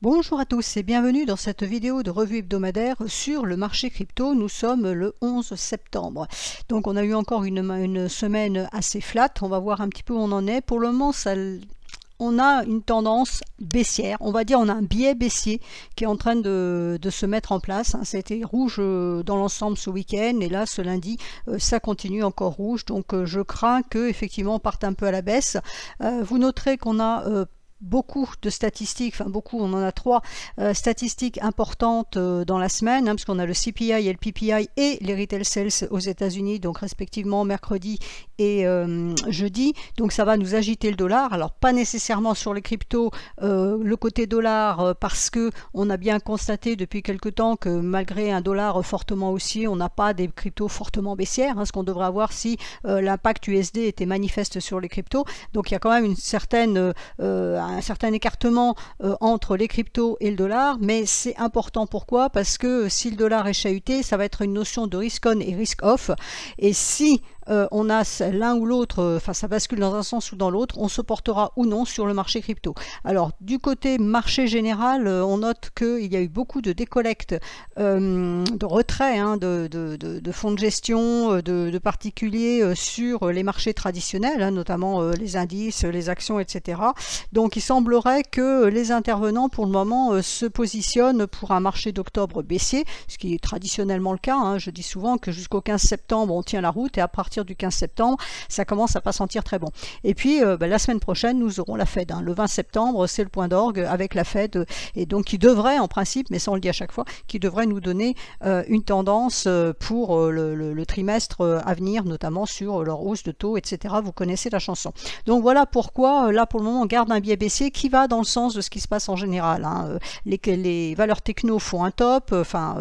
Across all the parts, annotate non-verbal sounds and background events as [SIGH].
Bonjour à tous et bienvenue dans cette vidéo de revue hebdomadaire sur le marché crypto. Nous sommes le 11 septembre. Donc on a eu encore une, semaine assez flat. On va voir un petit peu où on en est. Pour le moment, on a une tendance baissière, on va dire on a un biais baissier qui est en train de, se mettre en place. C'était hein. rouge euh, dans l'ensemble ce week-end et là ce lundi euh, ça continue encore rouge. Donc euh, je crains que effectivement on parte un peu à la baisse. Vous noterez qu'on a beaucoup de statistiques, enfin beaucoup, on en a trois euh, statistiques importantes euh, dans la semaine, hein, parce qu'on a le CPI et le PPI et les retail sales aux États-Unis, donc respectivement mercredi et euh, jeudi. Donc ça va nous agiter le dollar. Alors pas nécessairement sur les cryptos, le côté dollar, parce que on a bien constaté depuis quelque temps que malgré un dollar fortement haussier, on n'a pas des cryptos fortement baissières, hein, ce qu'on devrait avoir si l'impact USD était manifeste sur les cryptos. Donc il y a quand même une certaine un certain écartement euh, entre les cryptos et le dollar, mais c'est important pourquoi Parce que euh, si le dollar est chahuté, ça va être une notion de risk on et risk off. Et si euh, on a l'un ou l'autre, euh, enfin ça bascule dans un sens ou dans l'autre, on se portera ou non sur le marché crypto. Alors du côté marché général, euh, on note qu'il y a eu beaucoup de décollectes, de retraits hein, de, fonds de gestion, de, particuliers sur les marchés traditionnels, hein, notamment les indices, les actions, etc. Donc il semblerait que les intervenants pour le moment se positionnent pour un marché d'octobre baissier, ce qui est traditionnellement le cas. Hein. Je dis souvent que jusqu'au 15 septembre, on tient la route et à partir du 15 septembre, ça commence à pas sentir très bon. Et puis euh, bah, la semaine prochaine, nous aurons la Fed. Hein. Le 20 septembre, c'est le point d'orgue avec la Fed, euh, et donc qui devrait en principe, mais ça on le dit à chaque fois, qui devrait nous donner euh, une tendance pour le, trimestre à venir, notamment sur leur hausse de taux, etc. Vous connaissez la chanson. Donc voilà pourquoi là pour le moment on garde un biais baissier qui va dans le sens de ce qui se passe en général. Hein. Les, valeurs techno font un top, enfin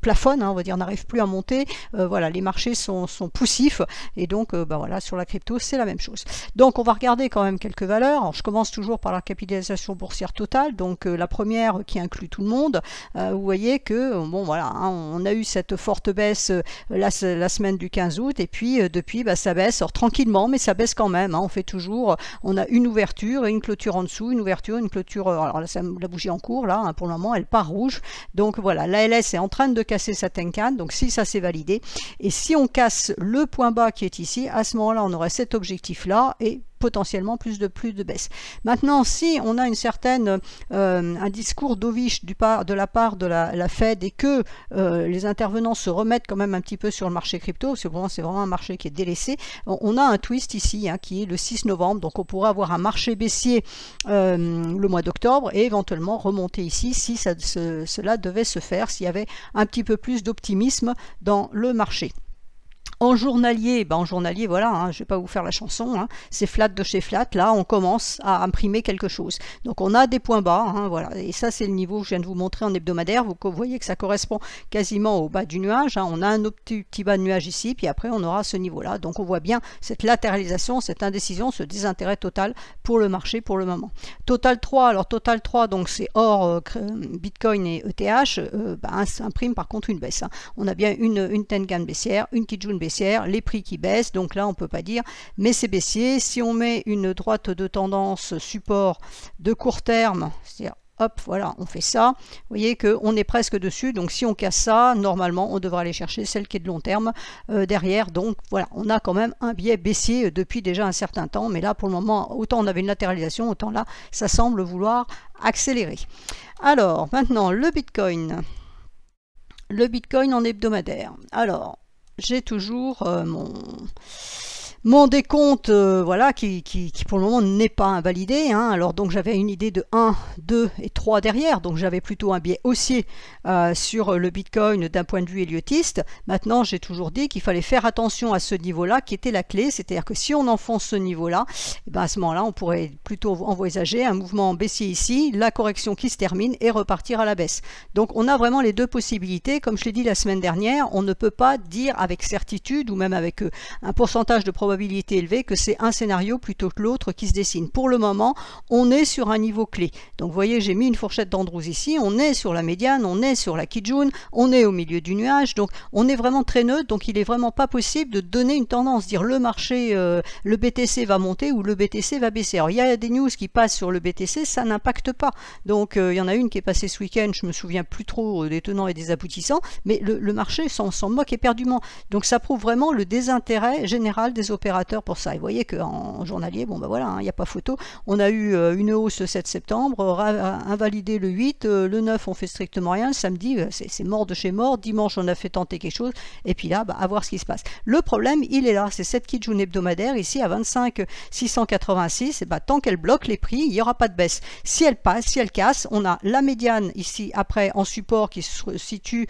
plafonnent, hein, on va dire, n'arrive plus à monter. voilà, les marchés sont poussifs. Et donc, euh, bah voilà, sur la crypto, c'est la même chose. Donc, on va regarder quand même quelques valeurs. je commence toujours par la capitalisation boursière totale. Donc, euh, la première qui inclut tout le monde. Euh, vous voyez que, bon, voilà, hein, on a eu cette forte baisse la, semaine du 15 août. Et puis, depuis, bah, ça baisse. Alors, tranquillement, mais ça baisse quand même. Hein. On fait toujours, on a une ouverture et une clôture en dessous, une ouverture, une clôture. Alors, la bougie en cours, là, hein, pour le moment, elle part rouge. Donc, voilà, l'ALS est en train de casser sa Tenkan. Donc, si ça s'est validé. Et si on casse le point bas qui est ici, à ce moment-là, on aurait cet objectif-là et potentiellement plus de plus de baisse. Maintenant, si on a une certaine, euh, un discours dovish de la part de la, Fed et que euh, les intervenants se remettent quand même un petit peu sur le marché crypto, parce que c'est vraiment un marché qui est délaissé, on a un twist ici hein, qui est le 6 novembre, donc on pourrait avoir un marché baissier euh, le mois d'octobre et éventuellement remonter ici si cela devait se faire, s'il y avait un petit peu plus d'optimisme dans le marché. En journalier, ben en journalier, voilà, hein, je ne vais pas vous faire la chanson, hein. c'est flat de chez flat, là on commence à imprimer quelque chose. Donc on a des points bas, hein, voilà, et ça c'est le niveau que je viens de vous montrer en hebdomadaire, vous voyez que ça correspond quasiment au bas du nuage, on a un petit, bas de nuage ici, puis après on aura ce niveau-là. Donc on voit bien cette latéralisation, cette indécision, ce désintérêt total pour le marché pour le moment. Total 3, alors Total 3, donc c'est hors euh, Bitcoin et ETH, ça euh, ben, imprime par contre une baisse. On a bien une, une Tengan baissière, une Kijun baissière, les prix qui baissent, donc là on ne peut pas dire, mais c'est baissier. Si on met une droite de tendance support de court terme, c'est-à-dire hop, voilà, on fait ça. Vous voyez qu'on est presque dessus. Donc si on casse ça, normalement, on devra aller chercher celle qui est de long terme euh, derrière. Donc voilà, on a quand même un biais baissier euh, depuis déjà un certain temps. Mais là, pour le moment, autant on avait une latéralisation, autant là, ça semble vouloir accélérer. Alors, maintenant, le Bitcoin. Le Bitcoin en hebdomadaire. Alors, j'ai toujours euh, mon mon décompte, euh, voilà, qui, pour le moment n'est pas invalidé. Hein. Alors donc j'avais une idée de 1, 2 et 3 derrière, donc j'avais plutôt un biais haussier euh, sur le Bitcoin d'un point de vue héliotiste. Maintenant, j'ai toujours dit qu'il fallait faire attention à ce niveau-là qui était la clé, c'est-à-dire que si on enfonce ce niveau-là, eh ben, à ce moment-là, on pourrait plutôt envisager un mouvement baissier ici, la correction qui se termine et repartir à la baisse. Donc on a vraiment les deux possibilités. Comme je l'ai dit la semaine dernière, on ne peut pas dire avec certitude ou même avec euh, un pourcentage de probabilité probabilité élevée que c'est un scénario plutôt que l'autre qui se dessine. Pour le moment, on est sur un niveau clé. Donc vous voyez, j'ai mis une fourchette d'Andrews ici, on est sur la médiane, on est sur la Kijun, on est au milieu du nuage, donc on est vraiment très neutre, donc il est vraiment pas possible de donner une tendance, dire le marché, euh, le BTC va monter ou le BTC va baisser. Alors il y a des news qui passent sur le BTC, ça n'impacte pas. Donc euh, il y en a une qui est passée ce week-end, je me souviens plus trop euh, des tenants et des aboutissants, mais le, le marché s'en moque éperdument. Donc ça prouve vraiment le désintérêt général des opérations opérateur pour ça. Et vous voyez qu'en journalier, bon ben voilà, hein, il n'y a pas photo. On a eu euh, une hausse le 7 septembre, invalidé le 8, euh, le 9 on fait strictement rien, le samedi euh, c'est mort de chez mort, dimanche on a fait tenter quelque chose, et puis là, bah, à voir ce qui se passe. Le problème, il est là, c'est cette Kijun hebdomadaire ici à 25 686, et bah, tant qu'elle bloque les prix, il n'y aura pas de baisse. Si elle passe, si elle casse, on a la médiane ici après en support qui se situe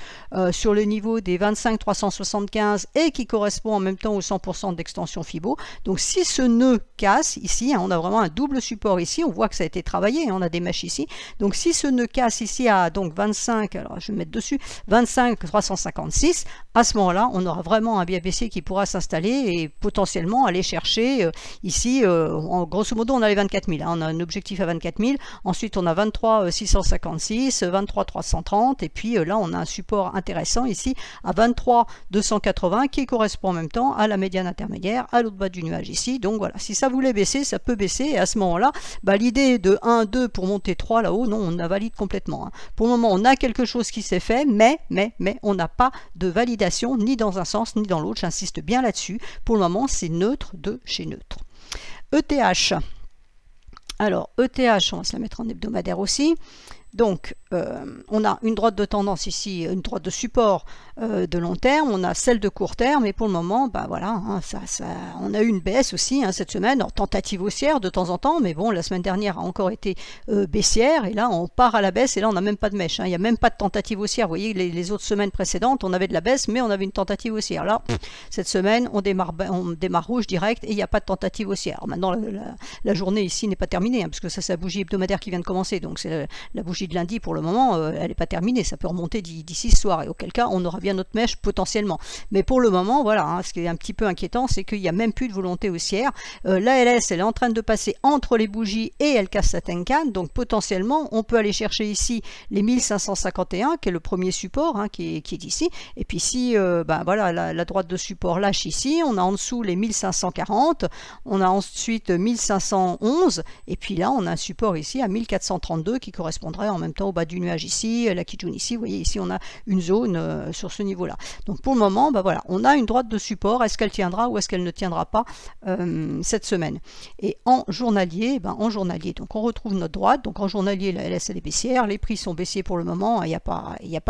sur le niveau des 25 375 et qui correspond en même temps au 100% d'extension FIBO. Donc si ce nœud casse ici, hein, on a vraiment un double support ici, on voit que ça a été travaillé, hein, on a des mèches ici. Donc si ce nœud casse ici à donc 25, alors je vais mettre dessus, 25 356, à ce moment-là, on aura vraiment un BFBC qui pourra s'installer et potentiellement aller chercher euh, ici, euh, en grosso modo, on a les 24 000, hein, on a un objectif à 24 000, ensuite on a 23 656, 23 330 et puis euh, là on a un support intéressant ici à 23 280 qui correspond en même temps à la médiane intermédiaire à l'autre bas du nuage ici. Donc voilà, si ça voulait baisser, ça peut baisser. Et à ce moment-là, bah, l'idée de 1, 2 pour monter 3 là-haut, non, on la valide complètement. Hein. Pour le moment, on a quelque chose qui s'est fait, mais, mais, mais on n'a pas de validation ni dans un sens ni dans l'autre. J'insiste bien là-dessus. Pour le moment, c'est neutre de chez neutre. ETH. Alors, ETH, on va se la mettre en hebdomadaire aussi. Donc, euh, on a une droite de tendance ici, une droite de support euh, de long terme, on a celle de court terme, et pour le moment, bah voilà, hein, ça, on a eu une baisse aussi hein, cette semaine, en tentative haussière de temps en temps, mais bon, la semaine dernière a encore été euh, baissière, et là, on part à la baisse, et là, on n'a même pas de mèche, hein. il n'y a même pas de tentative haussière. Vous voyez, les, autres semaines précédentes, on avait de la baisse, mais on avait une tentative haussière. Là, cette semaine, on démarre, on démarre rouge direct, et il n'y a pas de tentative haussière. maintenant, la, journée ici n'est pas terminée, parce que ça, c'est la bougie hebdomadaire qui vient de commencer, donc c'est la, la bougie de lundi pour le moment, euh, elle n'est pas terminée. Ça peut remonter d'ici ce soir, et auquel cas, on aura bien notre mèche potentiellement. Mais pour le moment, voilà, hein, ce qui est un petit peu inquiétant, c'est qu'il n'y a même plus de volonté haussière. Euh, L'ALS, elle est en train de passer entre les bougies et elle casse sa tencane, donc potentiellement, on peut aller chercher ici les 1551, qui est le premier support, hein, qui, est, ici. Et puis si euh, ben, voilà, la, la, droite de support lâche ici, on a en dessous les 1540, on a ensuite 1511, et puis là, on a un support ici à 1432 qui correspondrait en même temps au bas du nuage ici, euh, la Kijun ici, vous voyez ici on a une zone euh, sur ce niveau-là. Donc pour le moment, bah voilà, on a une droite de support, est-ce qu'elle tiendra ou est-ce qu'elle ne tiendra pas euh, cette semaine Et en journalier, bah, en journalier, donc on retrouve notre droite, donc en journalier la LS elle est baissière, les prix sont baissés pour le moment, hein, il n'y a, pas, y a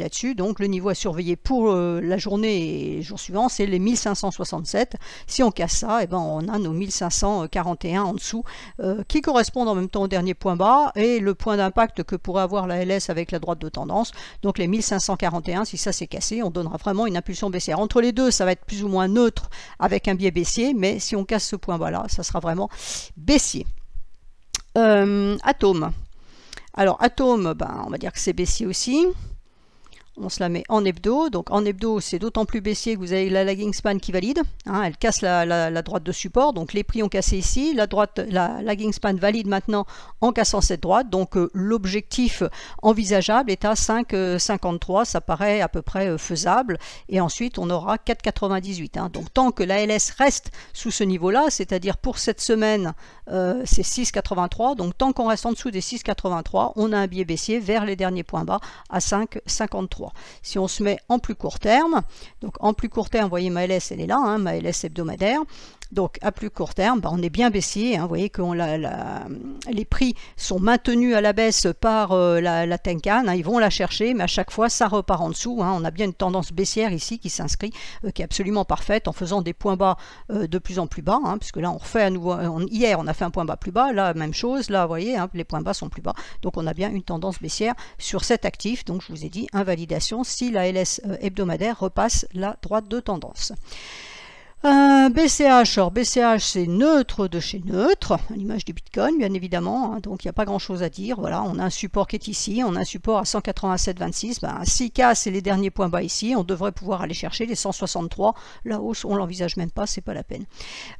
là-dessus, donc le niveau à surveiller pour la journée et le jour suivant, c'est les 1567. Si on casse ça, et eh ben on a nos 1541 en dessous qui correspondent en même temps au dernier point bas et le point d'impact que pourrait avoir la LS avec la droite de tendance. Donc les 1541, si ça s'est cassé, on donnera vraiment une impulsion baissière. Entre les deux, ça va être plus ou moins neutre avec un biais baissier, mais si on casse ce point là ça sera vraiment baissier. Euh, atome. Alors atome, ben, on va dire que c'est baissier aussi on se la met en hebdo. Donc en hebdo, c'est d'autant plus baissier que vous avez la lagging span qui valide. Hein. elle casse la, la, droite de support. Donc les prix ont cassé ici. La, droite, la lagging span valide maintenant en cassant cette droite. Donc euh, l'objectif envisageable est à 5,53. Euh, Ça paraît à peu près euh, faisable. Et ensuite, on aura 4,98. Hein. Donc tant que la LS reste sous ce niveau-là, c'est-à-dire pour cette semaine, euh, c'est 6,83. Donc tant qu'on reste en dessous des 6,83, on a un biais baissier vers les derniers points bas à 5,53. Si on se met en plus court terme, donc en plus court terme, vous voyez ma LS elle est là, hein, ma LS hebdomadaire, donc à plus court terme, bah, on est bien baissier. Hein. vous voyez que les prix sont maintenus à la baisse par euh, la, Tenkan. Hein. ils vont la chercher, mais à chaque fois, ça repart en dessous. Hein. on a bien une tendance baissière ici qui s'inscrit, euh, qui est absolument parfaite, en faisant des points bas euh, de plus en plus bas. puisque là, on refait à nouveau. hier, on a fait un point bas plus bas. Là, même chose. Là, vous voyez, les points bas sont plus bas. Donc on a bien une tendance baissière sur cet actif. Donc je vous ai dit, invalidation si la LS hebdomadaire repasse la droite de tendance. BCH, alors BCH c'est neutre de chez neutre, à l'image du Bitcoin bien évidemment, hein, donc il n'y a pas grand chose à dire. Voilà, on a un support qui est ici, on a un support à 187,26, ben, 6K c'est les derniers points bas ici, on devrait pouvoir aller chercher les 163, la hausse on l'envisage même pas, c'est pas la peine.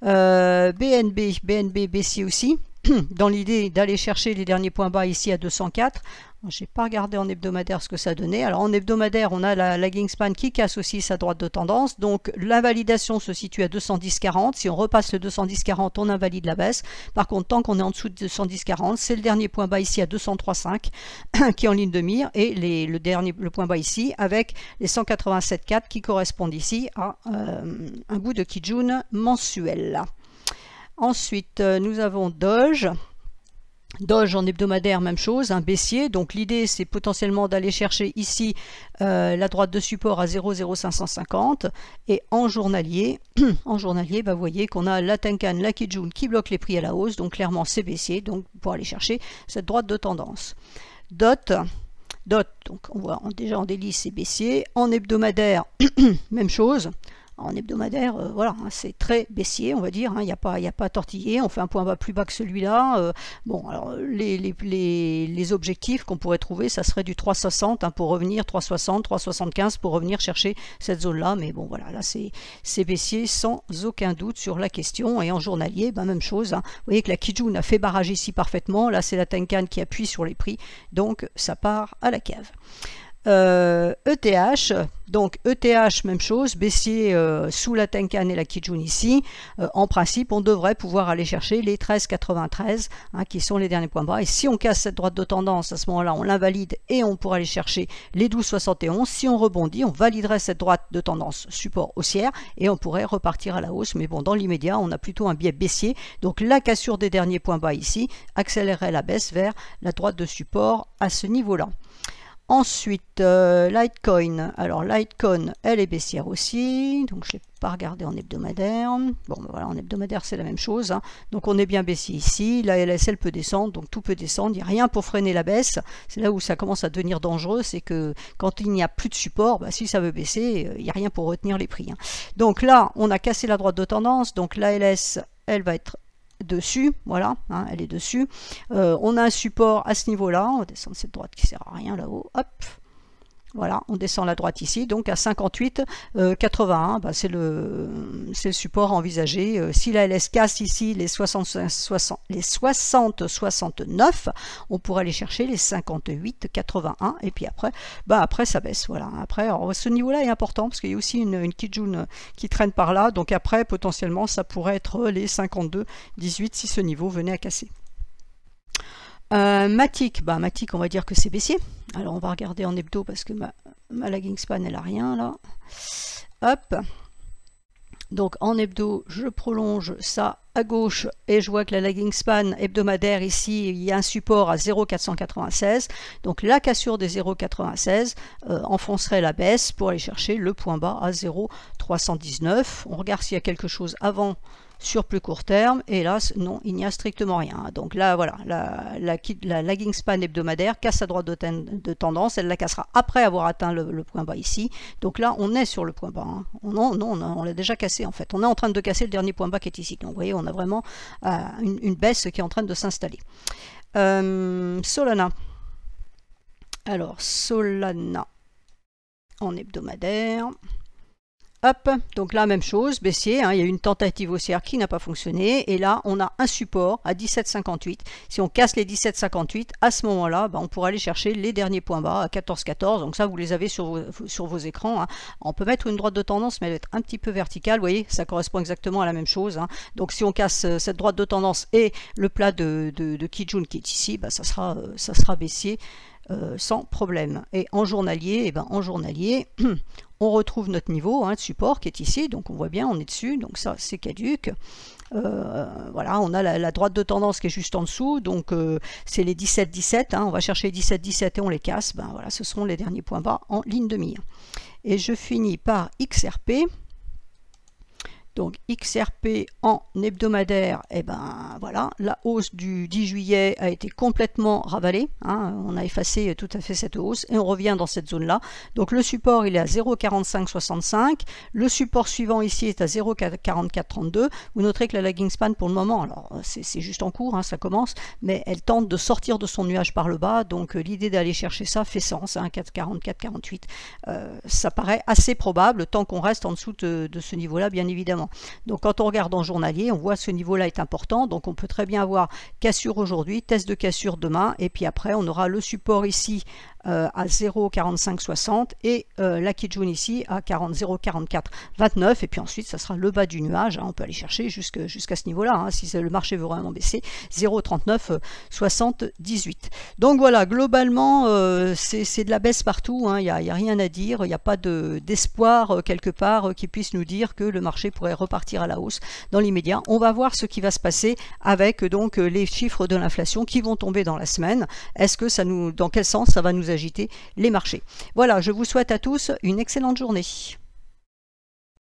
Euh, BNB, BNB, BC aussi, [CLEARS THROAT] dans l'idée d'aller chercher les derniers points bas ici à 204. Je n'ai pas regardé en hebdomadaire ce que ça donnait. Alors en hebdomadaire, on a la lagging span qui casse aussi sa droite de tendance. Donc l'invalidation se situe à 210,40. Si on repasse le 210,40, on invalide la baisse. Par contre, tant qu'on est en dessous de 210,40, c'est le dernier point bas ici à 203,5 [CLEARS THROAT] qui est en ligne de mire et le dernier le point bas ici avec les 187,4 qui correspondent ici à euh, un bout de Kijun mensuel. Ensuite, euh, nous avons Doge. Doge en hebdomadaire, même chose, un baissier. Donc l'idée, c'est potentiellement d'aller chercher ici euh, la droite de support à 0,0550. Et en journalier, [CLEARS THROAT] en journalier, bah, vous voyez qu'on a la Tenkan, la Kijun qui bloque les prix à la hausse. Donc clairement, c'est baissier. Donc pour aller chercher cette droite de tendance. Dot, dot, donc on voit déjà en délice, c'est baissier. En hebdomadaire, [CLEARS THROAT] même chose. En hebdomadaire, euh, voilà, hein, c'est très baissier, on va dire. Hein, il n'y a pas, il a pas tortillé. On fait un point bas plus bas que celui-là. Euh, bon, alors les, les, les, objectifs qu'on pourrait trouver, ça serait du 360 hein, pour revenir, 360, 375 pour revenir chercher cette zone-là. Mais bon, voilà, là c'est baissier sans aucun doute sur la question. Et en journalier, ben, même chose. Vous voyez que la Kijun a fait barrage ici parfaitement. Là, c'est la Tenkan qui appuie sur les prix. Donc, ça part à la cave. ETH, e donc ETH, même chose, baissier euh, sous la Tenkan et la Kijun ici. Euh, en principe, on devrait pouvoir aller chercher les 13,93 hein, qui sont les derniers points bas. Et si on casse cette droite de tendance, à ce moment-là, on l'invalide et on pourra aller chercher les 12,71. Si on rebondit, on validerait cette droite de tendance support haussière et on pourrait repartir à la hausse. Mais bon, dans l'immédiat, on a plutôt un biais baissier. Donc la cassure des derniers points bas ici accélérerait la baisse vers la droite de support à ce niveau-là. Ensuite, euh, Litecoin. Alors, Litecoin, elle est baissière aussi. Donc, je ne l'ai pas regardé en hebdomadaire. Bon, ben voilà, en hebdomadaire, c'est la même chose. Hein. Donc, on est bien baissier ici. La elle peut descendre, donc tout peut descendre. Il n'y a rien pour freiner la baisse. C'est là où ça commence à devenir dangereux. C'est que quand il n'y a plus de support, bah, si ça veut baisser, euh, il n'y a rien pour retenir les prix. Hein. Donc là, on a cassé la droite de tendance. Donc, la elle va être dessus, voilà, hein, elle est dessus. Euh, on a un support à ce niveau-là, on va descendre cette droite qui sert à rien là-haut, hop, voilà, on descend la droite ici, donc à 58,81, euh, bah c'est le, support envisagé. Euh, si la LS casse ici les 60, les 69, on pourrait aller chercher les 58-81, et puis après, bah après ça baisse. Voilà, après, ce niveau-là est important parce qu'il y a aussi une, Kijun qui traîne par là, donc après potentiellement ça pourrait être les 52-18 si ce niveau venait à casser. Euh, Matic, bah, Matic on va dire que c'est baissier. Alors on va regarder en hebdo parce que ma, lagging span elle a rien là. Hop. Donc en hebdo, je prolonge ça à gauche et je vois que la lagging span hebdomadaire ici, il y a un support à 0,496. Donc la cassure des 0,96 euh, enfoncerait la baisse pour aller chercher le point bas à 0,319. On regarde s'il y a quelque chose avant sur plus court terme. Hélas, non, il n'y a strictement rien. Donc là, voilà, la, lagging span hebdomadaire casse à droite de, tendance. Elle la cassera après avoir atteint le, point bas ici. Donc là, on est sur le point bas. Hein. Non, non, on l'a déjà cassé en fait. On est en train de casser le dernier point bas qui est ici. Donc vous voyez, on a vraiment euh, une, baisse qui est en train de s'installer. Euh, Solana. Alors, Solana en hebdomadaire. Hop, donc là, même chose, baissier, hein, il y a une tentative haussière qui n'a pas fonctionné, et là, on a un support à 17,58. Si on casse les 17,58, à ce moment-là, bah, on pourra aller chercher les derniers points bas à 14,14, donc ça, vous les avez sur vos, écrans. Hein. On peut mettre une droite de tendance, mais elle va être un petit peu verticale, vous voyez, ça correspond exactement à la même chose. Hein. Donc si on casse euh, cette droite de tendance et le plat de, de, Kijun qui est ici, bah, ça, sera, euh, ça sera baissier. Euh, sans problème. Et en journalier, et eh ben, en journalier, [CLEARS THROAT] on retrouve notre niveau hein, de support qui est ici, donc on voit bien, on est dessus, donc ça c'est caduque. Euh, voilà, on a la, droite de tendance qui est juste en dessous, donc euh, c'est les 17-17, hein. on va chercher 17-17 et on les casse, ben voilà, ce seront les derniers points bas en ligne de mire. Et je finis par XRP. Donc XRP en hebdomadaire, et eh ben voilà, la hausse du 10 juillet a été complètement ravalée. Hein. on a effacé tout à fait cette hausse et on revient dans cette zone-là. Donc le support il est à 0,4565. Le support suivant ici est à 0,4432. Vous noterez que la lagging span pour le moment, alors c'est juste en cours, hein, ça commence, mais elle tente de sortir de son nuage par le bas. Donc euh, l'idée d'aller chercher ça fait sens, hein, 4,44, 48. Euh, ça paraît assez probable tant qu'on reste en dessous de ce niveau-là, bien évidemment. Donc quand on regarde en journalier, on voit ce niveau-là est important. Donc on peut très bien avoir cassure aujourd'hui, test de cassure demain, et puis après on aura le support ici euh, à 0,4560 et euh, la la Kijun ici à 0,4429 et puis ensuite ça sera le bas du nuage, hein. on peut aller chercher jusqu'à ce niveau-là, hein, si le marché veut vraiment baisser, 0,3978. Donc voilà, globalement euh, c'est de la baisse partout, hein. il n'y a, rien à dire, il n'y a pas d'espoir quelque part qui puisse nous dire que le marché pourrait repartir à la hausse dans l'immédiat. On va voir ce qui va se passer avec donc euh, les chiffres de l'inflation qui vont tomber dans la semaine. Est-ce que ça nous, dans quel sens ça va nous agiter les marchés Voilà, je vous souhaite à tous une excellente journée.